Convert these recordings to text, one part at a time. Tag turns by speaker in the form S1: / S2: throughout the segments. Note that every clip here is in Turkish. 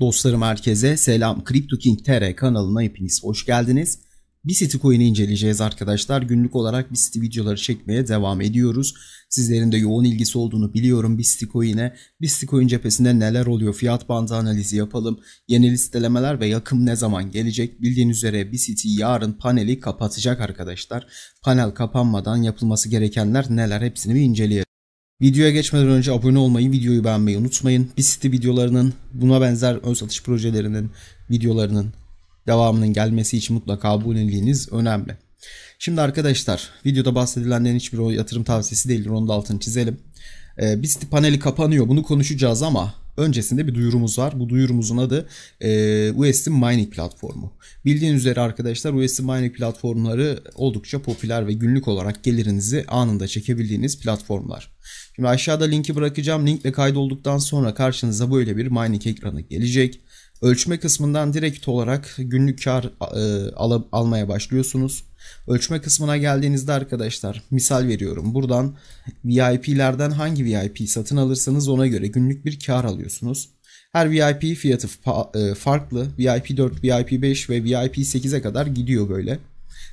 S1: Dostlarım herkese selam. CryptoKing.tr kanalına hepiniz hoş geldiniz. Bir inceleyeceğiz arkadaşlar. Günlük olarak bir videoları çekmeye devam ediyoruz. Sizlerin de yoğun ilgisi olduğunu biliyorum bir siti coin'e. cephesinde neler oluyor fiyat bandı analizi yapalım. Yeni listelemeler ve yakım ne zaman gelecek? Bildiğiniz üzere bir yarın paneli kapatacak arkadaşlar. Panel kapanmadan yapılması gerekenler neler hepsini bir inceleyelim. Videoya geçmeden önce abone olmayı, videoyu beğenmeyi unutmayın. Bisisti videolarının, buna benzer ön satış projelerinin, videolarının devamının gelmesi için mutlaka aboneliğiniz önemli. Şimdi arkadaşlar videoda bahsedilenlerin hiçbir o yatırım tavsiyesi değildir. Onu da altını çizelim. Ee, Bisisti paneli kapanıyor. Bunu konuşacağız ama öncesinde bir duyurumuz var. Bu duyurumuzun adı e, USD Mining Platformu. Bildiğiniz üzere arkadaşlar USD Mining platformları oldukça popüler ve günlük olarak gelirinizi anında çekebildiğiniz platformlar. Şimdi aşağıda linki bırakacağım. Linkle kaydolduktan sonra karşınıza böyle bir mining ekranı gelecek. Ölçme kısmından direkt olarak günlük kar e, al, almaya başlıyorsunuz. Ölçme kısmına geldiğinizde arkadaşlar misal veriyorum. Buradan VIP'lerden hangi VIP satın alırsanız ona göre günlük bir kar alıyorsunuz. Her VIP fiyatı e, farklı. VIP 4, VIP 5 ve VIP 8'e kadar gidiyor böyle.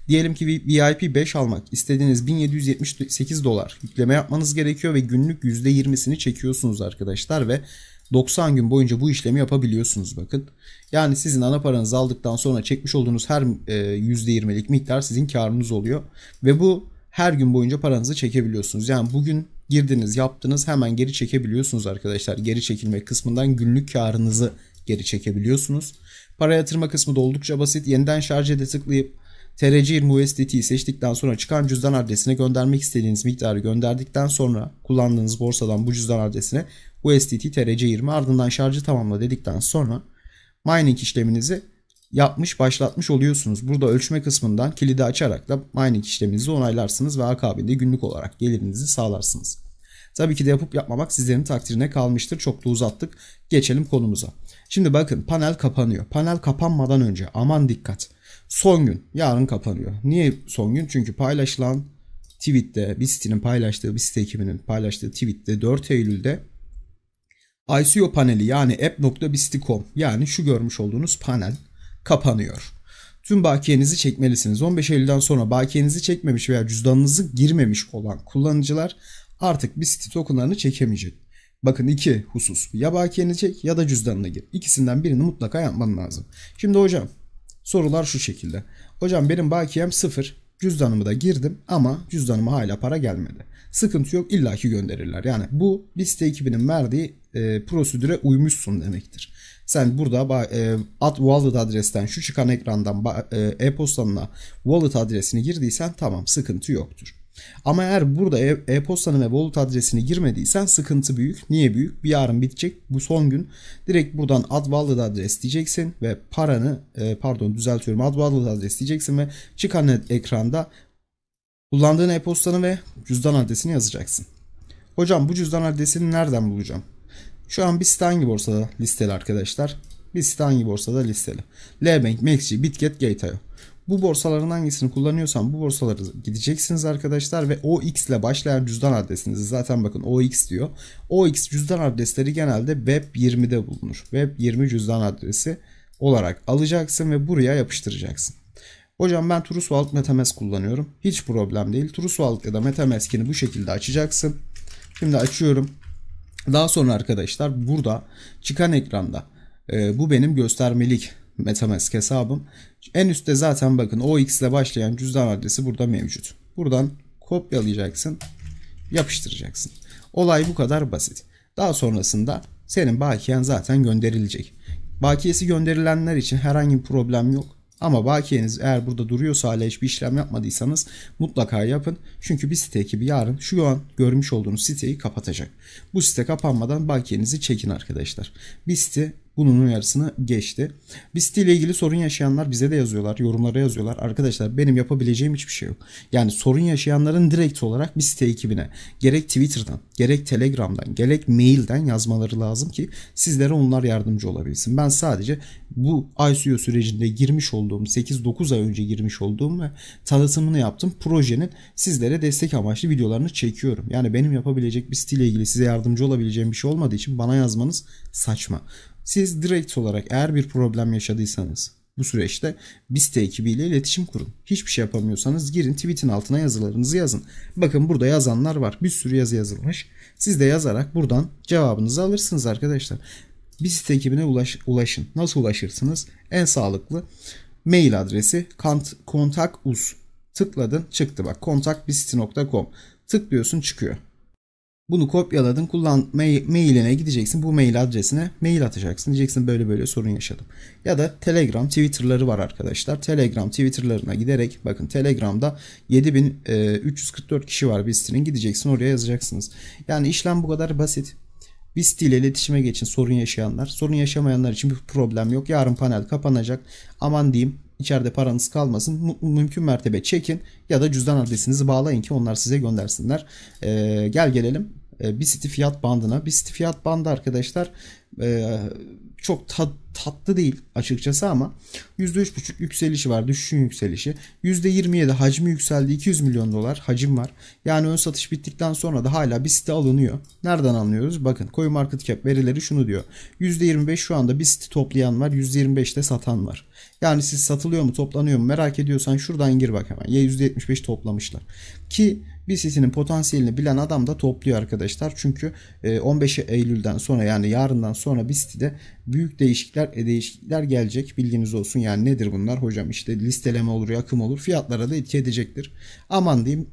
S1: Diyelim ki VIP 5 almak istediğiniz 1778 dolar yükleme yapmanız gerekiyor ve günlük %20'sini çekiyorsunuz arkadaşlar ve 90 gün boyunca bu işlemi yapabiliyorsunuz bakın. Yani sizin ana paranızı aldıktan sonra çekmiş olduğunuz her %20'lik e, miktar sizin karınız oluyor. Ve bu her gün boyunca paranızı çekebiliyorsunuz. Yani bugün girdiniz yaptınız hemen geri çekebiliyorsunuz arkadaşlar. Geri çekilme kısmından günlük karınızı geri çekebiliyorsunuz. Para yatırma kısmı da oldukça basit. Yeniden şarj ede tıklayıp TRC20 USDT'yi seçtikten sonra çıkan cüzdan adresine göndermek istediğiniz miktarı gönderdikten sonra kullandığınız borsadan bu cüzdan adresine USDT TRC20 ardından şarjı tamamla dedikten sonra mining işleminizi yapmış başlatmış oluyorsunuz. Burada ölçme kısmından kilidi açarak da mining işleminizi onaylarsınız ve akabinde günlük olarak gelirinizi sağlarsınız. Tabii ki de yapıp yapmamak sizlerin takdirine kalmıştır. Çok da uzattık. Geçelim konumuza. Şimdi bakın panel kapanıyor. Panel kapanmadan önce aman dikkat. Son gün yarın kapanıyor. Niye son gün? Çünkü paylaşılan tweette bir sitenin paylaştığı bir site ekibinin paylaştığı tweette 4 Eylül'de ICO paneli yani app.bisti.com yani şu görmüş olduğunuz panel kapanıyor. Tüm bakiyenizi çekmelisiniz. 15 Eylül'den sonra bakiyenizi çekmemiş veya cüzdanınızı girmemiş olan kullanıcılar artık Bisti tokenlarını çekemeyecek. Bakın iki husus. Ya bakiyeni çek ya da cüzdanına gir. İkisinden birini mutlaka yapman lazım. Şimdi hocam sorular şu şekilde. Hocam benim bakiyem sıfır. Cüzdanımı da girdim ama cüzdanıma hala para gelmedi. Sıkıntı yok illaki gönderirler. Yani bu liste ekibinin verdiği e, prosedüre uymuşsun demektir. Sen burada e, at wallet adresten şu çıkan ekrandan e, e-postanına wallet adresini girdiysen tamam sıkıntı yoktur. Ama eğer burada e- e-postanı ve wallet adresini girmediysen sıkıntı büyük. Niye büyük? Bir yarın bitecek. Bu son gün. Direkt buradan ad wallet adres diyeceksin ve paranı e, pardon düzeltiyorum ad wallet adres diyeceksin ve çıkan e- ekranda kullandığın e-postanı ve cüzdan adresini yazacaksın. Hocam bu cüzdan adresini nereden bulacağım? Şu an bir site hangi borsada listeli arkadaşlar? Bir site hangi borsada listeli? Lbank, Maxi, Bitget, Gate.io. Bu borsaların hangisini kullanıyorsan bu borsalara gideceksiniz arkadaşlar ve OX ile başlayan cüzdan adresinizi zaten bakın OX diyor. OX cüzdan adresleri genelde Web20'de bulunur. Web20 cüzdan adresi olarak alacaksın ve buraya yapıştıracaksın. Hocam ben Wallet MetaMask kullanıyorum. Hiç problem değil. Wallet ya da MetaMask'ini bu şekilde açacaksın. Şimdi açıyorum. Daha sonra arkadaşlar burada çıkan ekranda e, bu benim göstermelik Metamask hesabım. En üstte zaten bakın OX ile başlayan cüzdan adresi burada mevcut. Buradan kopyalayacaksın, yapıştıracaksın. Olay bu kadar basit. Daha sonrasında senin bakiyen zaten gönderilecek. Bakiyesi gönderilenler için herhangi bir problem yok. Ama bakiyeniz eğer burada duruyorsa hala hiçbir işlem yapmadıysanız mutlaka yapın. Çünkü bir site ekibi yarın şu an görmüş olduğunuz siteyi kapatacak. Bu site kapanmadan bakiyenizi çekin arkadaşlar. Bir site bunun uyarısını geçti. Bir siteyle ilgili sorun yaşayanlar bize de yazıyorlar. Yorumlara yazıyorlar. Arkadaşlar benim yapabileceğim hiçbir şey yok. Yani sorun yaşayanların direkt olarak bir site ekibine gerek Twitter'dan, gerek Telegram'dan, gerek mailden yazmaları lazım ki sizlere onlar yardımcı olabilsin. Ben sadece bu ICO sürecinde girmiş olduğum, 8-9 ay önce girmiş olduğum ve tanıtımını yaptım. Projenin sizlere destek amaçlı videolarını çekiyorum. Yani benim yapabilecek bir siteyle ilgili size yardımcı olabileceğim bir şey olmadığı için bana yazmanız saçma. Siz direkt olarak eğer bir problem yaşadıysanız bu süreçte Biste ekibiyle iletişim kurun. Hiçbir şey yapamıyorsanız girin tweetin altına yazılarınızı yazın. Bakın burada yazanlar var. Bir sürü yazı yazılmış. Siz de yazarak buradan cevabınızı alırsınız arkadaşlar. Biste ekibine ulaş, ulaşın. Nasıl ulaşırsınız? En sağlıklı mail adresi kont kontakus. Tıkladın çıktı bak kontakbisti.com. Tıklıyorsun çıkıyor. Bunu kopyaladın. Kullan mailine gideceksin. Bu mail adresine mail atacaksın. Diyeceksin böyle böyle sorun yaşadım. Ya da Telegram, Twitter'ları var arkadaşlar. Telegram, Twitter'larına giderek bakın Telegram'da 7344 e, kişi var bir sitenin. Gideceksin oraya yazacaksınız. Yani işlem bu kadar basit. Bir siteyle iletişime geçin sorun yaşayanlar. Sorun yaşamayanlar için bir problem yok. Yarın panel kapanacak. Aman diyeyim içeride paranız kalmasın. M- mümkün mertebe çekin ya da cüzdan adresinizi bağlayın ki onlar size göndersinler. E, gel gelelim e, bir siti fiyat bandına. Bir siti fiyat bandı arkadaşlar ee, çok tat, tatlı değil açıkçası ama %3,5 yükselişi var. Düşüşün yükselişi. %27 hacmi yükseldi. 200 milyon dolar hacim var. Yani ön satış bittikten sonra da hala bir site alınıyor. Nereden anlıyoruz? Bakın Coin Market Cap verileri şunu diyor. %25 şu anda bir site toplayan var. %25 de satan var. Yani siz satılıyor mu toplanıyor mu merak ediyorsan şuradan gir bak hemen. Ya %75 toplamışlar. Ki bir BCC'nin potansiyelini bilen adam da topluyor arkadaşlar. Çünkü 15 e, Eylül'den sonra yani yarından sonra BCC'de büyük değişiklikler e, değişiklikler gelecek. Bilginiz olsun yani nedir bunlar hocam işte listeleme olur yakım olur fiyatlara da etki edecektir. Aman diyeyim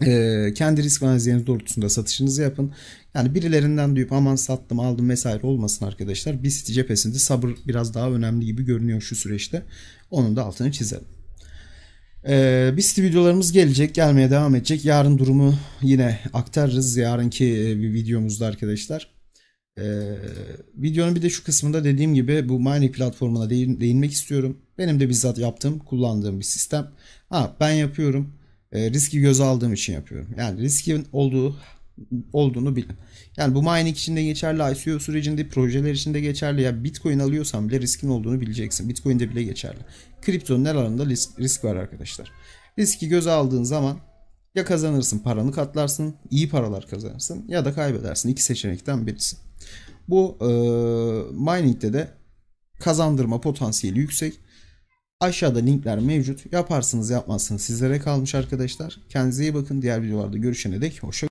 S1: e, kendi risk analizleriniz doğrultusunda satışınızı yapın. Yani birilerinden duyup aman sattım aldım vesaire olmasın arkadaşlar. Biz cephesinde sabır biraz daha önemli gibi görünüyor şu süreçte. Onun da altını çizelim. Ee, bir videolarımız gelecek, gelmeye devam edecek. Yarın durumu yine aktarırız. Yarınki e, bir videomuzda arkadaşlar. Ee, videonun bir de şu kısmında dediğim gibi bu mining platformuna değin, değinmek istiyorum. Benim de bizzat yaptığım, kullandığım bir sistem. Ha ben yapıyorum. E, riski göze aldığım için yapıyorum. Yani riskin olduğu olduğunu bil. Yani bu mining içinde geçerli, ICO sürecinde, projeler içinde geçerli. Ya Bitcoin alıyorsan bile riskin olduğunu bileceksin. Bitcoin'de bile geçerli. Kriptonun her alanında risk, risk var arkadaşlar. Riski göze aldığın zaman ya kazanırsın, paranı katlarsın, iyi paralar kazanırsın ya da kaybedersin. İki seçenekten birisi. Bu e, mining'de de kazandırma potansiyeli yüksek. Aşağıda linkler mevcut. Yaparsınız yapmazsınız sizlere kalmış arkadaşlar. Kendinize iyi bakın. Diğer videolarda görüşene dek hoşçakalın.